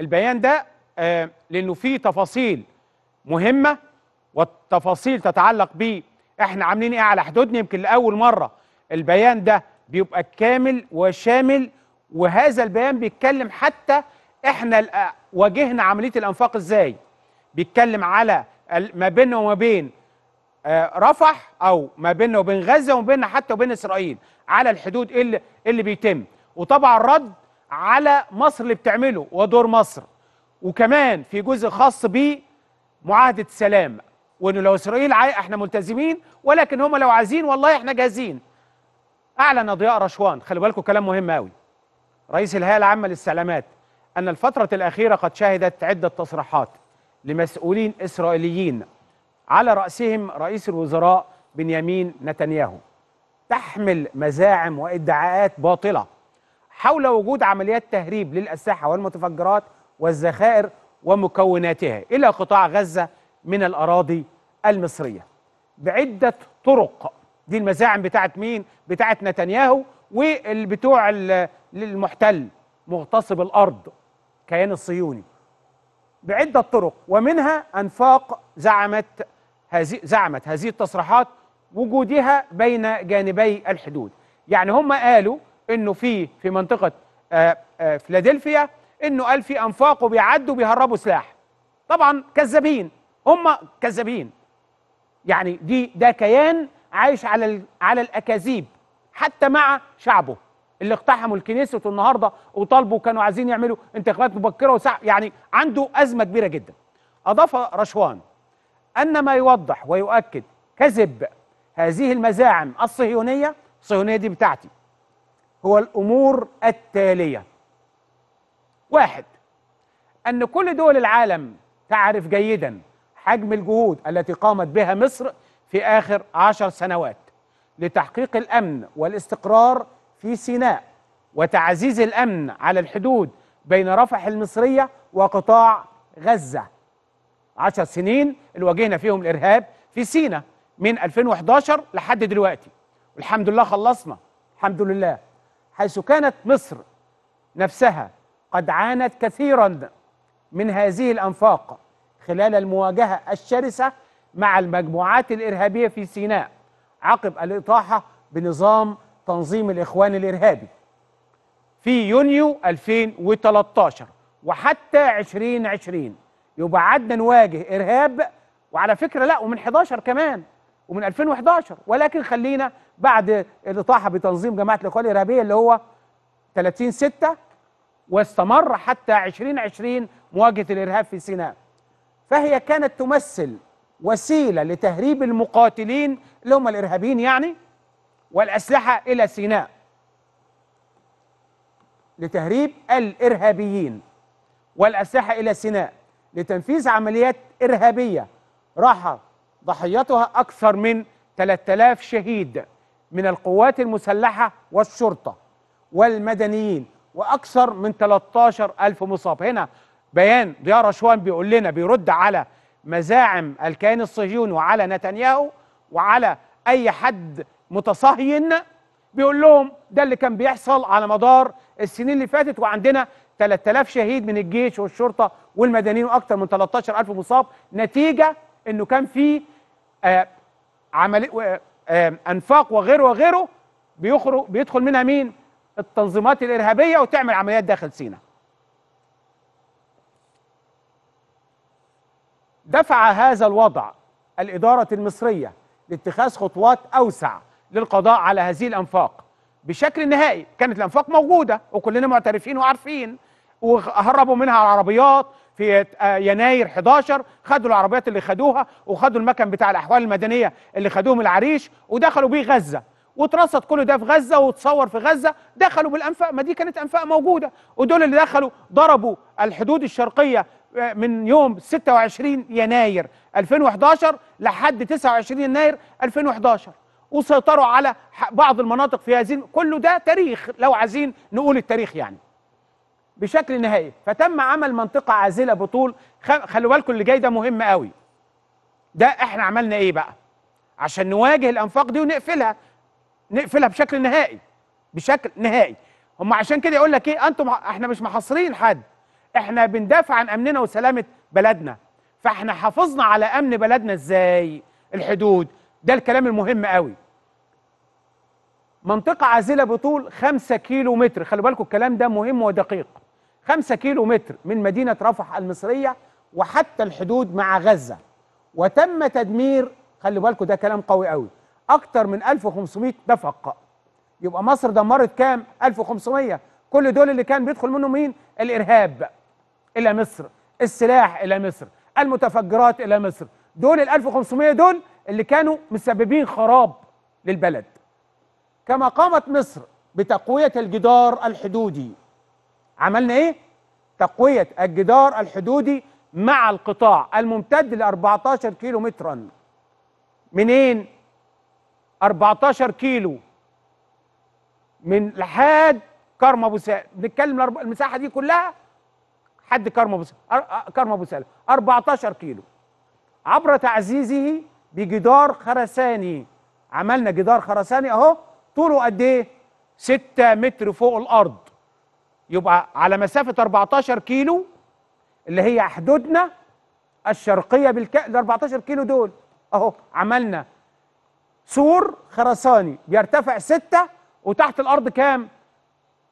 البيان ده آه، لانه فيه تفاصيل مهمه والتفاصيل تتعلق ب احنا عاملين ايه على حدودنا يمكن لاول مره البيان ده بيبقى كامل وشامل وهذا البيان بيتكلم حتى احنا آه، واجهنا عمليه الانفاق ازاي بيتكلم على ما بيننا وما بين آه، رفح او ما بيننا وبين غزه وما بيننا حتى وبين اسرائيل على الحدود إيه اللي إيه اللي بيتم وطبعا رد على مصر اللي بتعمله ودور مصر وكمان في جزء خاص ب معاهده السلام وانه لو اسرائيل عاي... احنا ملتزمين ولكن هم لو عايزين والله احنا جاهزين اعلن ضياء رشوان خلي بالكم كلام مهم قوي رئيس الهيئه العامه للسلامات ان الفتره الاخيره قد شهدت عده تصريحات لمسؤولين اسرائيليين على راسهم رئيس الوزراء بنيامين نتنياهو تحمل مزاعم وادعاءات باطله حول وجود عمليات تهريب للأسلحة والمتفجرات والذخائر ومكوناتها إلى قطاع غزة من الأراضي المصرية بعدة طرق دي المزاعم بتاعت مين؟ بتاعت نتنياهو والبتوع المحتل مغتصب الأرض كيان الصهيوني بعدة طرق ومنها أنفاق زعمت هذه زعمت هذه التصريحات وجودها بين جانبي الحدود يعني هم قالوا انه في في منطقه آه، آه، فيلادلفيا انه قال في انفاق وبيعدوا بيهربوا سلاح طبعا كذابين هم كذابين يعني دي ده كيان عايش على على الاكاذيب حتى مع شعبه اللي اقتحموا الكنيسة النهارده وطالبوا كانوا عايزين يعملوا انتخابات مبكره وسع يعني عنده ازمه كبيره جدا. اضاف رشوان ان ما يوضح ويؤكد كذب هذه المزاعم الصهيونيه الصهيونيه دي بتاعتي هو الأمور التالية واحد أن كل دول العالم تعرف جيدا حجم الجهود التي قامت بها مصر في آخر عشر سنوات لتحقيق الأمن والاستقرار في سيناء وتعزيز الأمن على الحدود بين رفح المصرية وقطاع غزة عشر سنين اللي واجهنا فيهم الإرهاب في سينا من 2011 لحد دلوقتي والحمد لله خلصنا الحمد لله حيث كانت مصر نفسها قد عانت كثيرا من هذه الأنفاق خلال المواجهة الشرسة مع المجموعات الإرهابية في سيناء عقب الإطاحة بنظام تنظيم الإخوان الإرهابي في يونيو 2013 وحتى 2020 يبقى عدنا نواجه إرهاب وعلى فكرة لا ومن 11 كمان ومن 2011 ولكن خلينا بعد الاطاحه بتنظيم جماعه الاخوان الارهابيه اللي هو 30 6 واستمر حتى 2020 مواجهه الارهاب في سيناء فهي كانت تمثل وسيله لتهريب المقاتلين اللي هم الارهابيين يعني والاسلحه الى سيناء لتهريب الارهابيين والاسلحه الى سيناء لتنفيذ عمليات ارهابيه راحت ضحيتها أكثر من 3000 شهيد من القوات المسلحة والشرطة والمدنيين وأكثر من 13000 مصاب هنا بيان ضياء رشوان بيقول لنا بيرد على مزاعم الكيان الصهيوني وعلى نتنياهو وعلى أي حد متصهين بيقول لهم ده اللي كان بيحصل على مدار السنين اللي فاتت وعندنا 3000 شهيد من الجيش والشرطه والمدنيين واكثر من 13000 مصاب نتيجه انه كان في آه، عملي آه، انفاق وغيره وغيره بيخرج بيدخل منها مين؟ التنظيمات الارهابيه وتعمل عمليات داخل سيناء. دفع هذا الوضع الاداره المصريه لاتخاذ خطوات اوسع للقضاء على هذه الانفاق بشكل نهائي، كانت الانفاق موجوده وكلنا معترفين وعارفين وهربوا منها العربيات في يناير 11 خدوا العربيات اللي خدوها وخدوا المكن بتاع الاحوال المدنيه اللي خدوه من العريش ودخلوا بيه غزه واترصد كل ده في غزه وتصور في غزه دخلوا بالانفاق ما دي كانت انفاق موجوده ودول اللي دخلوا ضربوا الحدود الشرقيه آه، من يوم 26 يناير 2011 لحد 29 يناير 2011 وسيطروا على بعض المناطق في هذه كله ده تاريخ لو عايزين نقول التاريخ يعني بشكل نهائي فتم عمل منطقه عازله بطول خلوا بالكم اللي جاي ده مهم قوي ده احنا عملنا ايه بقى عشان نواجه الانفاق دي ونقفلها نقفلها بشكل نهائي بشكل نهائي هم عشان كده يقول لك ايه انتم احنا مش محاصرين حد احنا بندافع عن امننا وسلامه بلدنا فاحنا حافظنا على امن بلدنا ازاي الحدود ده الكلام المهم قوي منطقه عازله بطول 5 كيلو متر خلي بالكم الكلام ده مهم ودقيق 5 كيلو متر من مدينة رفح المصرية وحتى الحدود مع غزة وتم تدمير خلي بالكم ده كلام قوي قوي أكتر من 1500 نفق يبقى مصر دمرت كام 1500 كل دول اللي كان بيدخل منهم مين الإرهاب إلى مصر السلاح إلى مصر المتفجرات إلى مصر دول ال 1500 دول اللي كانوا مسببين خراب للبلد كما قامت مصر بتقوية الجدار الحدودي عملنا ايه تقويه الجدار الحدودي مع القطاع الممتد ل 14 كيلو مترا منين 14 كيلو من لحد كرم ابو سالم بنتكلم المساحه دي كلها حد كرم ابو كرم ابو سالم 14 كيلو عبر تعزيزه بجدار خرساني عملنا جدار خرساني اهو طوله قد ايه 6 متر فوق الارض يبقى على مسافه 14 كيلو اللي هي حدودنا الشرقيه ال 14 كيلو دول اهو عملنا سور خرساني بيرتفع ستة وتحت الارض كام؟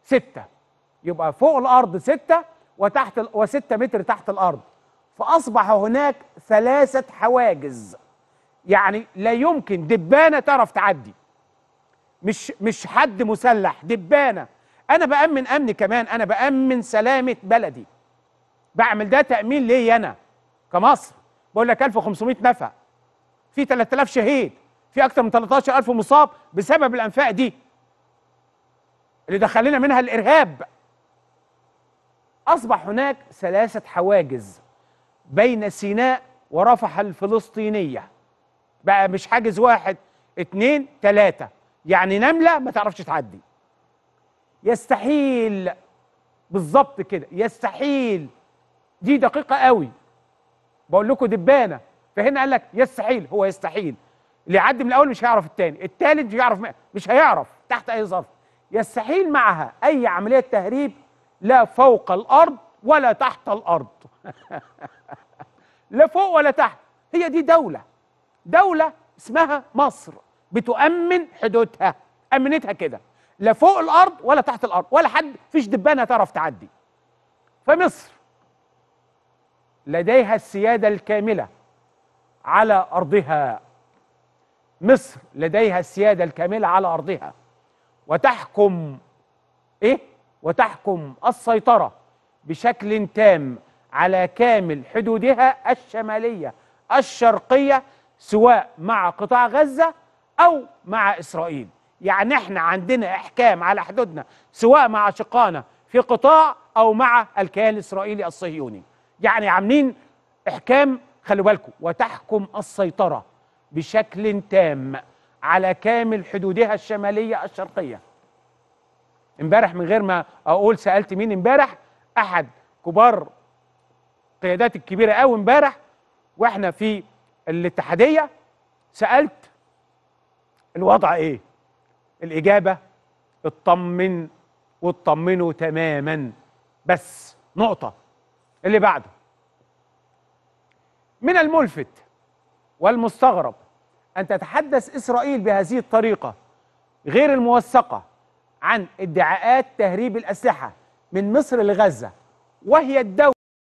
ستة يبقى فوق الارض ستة وتحت ال... وستة متر تحت الارض فاصبح هناك ثلاثه حواجز يعني لا يمكن دبانه تعرف تعدي مش مش حد مسلح دبانه انا بامن امني كمان انا بامن سلامه بلدي بعمل ده تامين ليا انا كمصر بقول لك 1500 نفق في 3000 شهيد في اكثر من 13000 مصاب بسبب الانفاق دي اللي دخلنا منها الارهاب اصبح هناك ثلاثه حواجز بين سيناء ورفح الفلسطينيه بقى مش حاجز واحد اتنين تلاته يعني نمله ما تعرفش تعدي يستحيل بالظبط كده يستحيل دي دقيقة قوي بقول لكم دبانة فهنا قال لك يستحيل هو يستحيل اللي يعدي من الأول مش هيعرف التاني التالت مش هيعرف مش هيعرف تحت أي ظرف يستحيل معها أي عملية تهريب لا فوق الأرض ولا تحت الأرض لا فوق ولا تحت هي دي دولة دولة اسمها مصر بتؤمن حدودها أمنتها كده لا فوق الارض ولا تحت الارض ولا حد فيش دبانه تعرف تعدي فمصر لديها السياده الكامله على ارضها مصر لديها السياده الكامله على ارضها وتحكم ايه وتحكم السيطره بشكل تام على كامل حدودها الشماليه الشرقيه سواء مع قطاع غزه او مع اسرائيل يعني احنا عندنا احكام على حدودنا سواء مع اشقائنا في قطاع او مع الكيان الاسرائيلي الصهيوني يعني عاملين احكام خلوا بالكم وتحكم السيطره بشكل تام على كامل حدودها الشماليه الشرقيه امبارح من غير ما اقول سالت مين امبارح احد كبار القيادات الكبيره قوي امبارح واحنا في الاتحاديه سالت الوضع ايه الإجابة اطمن واطمنوا تماما بس نقطة اللي بعده من الملفت والمستغرب أن تتحدث إسرائيل بهذه الطريقة غير الموثقة عن ادعاءات تهريب الأسلحة من مصر لغزة وهي الدولة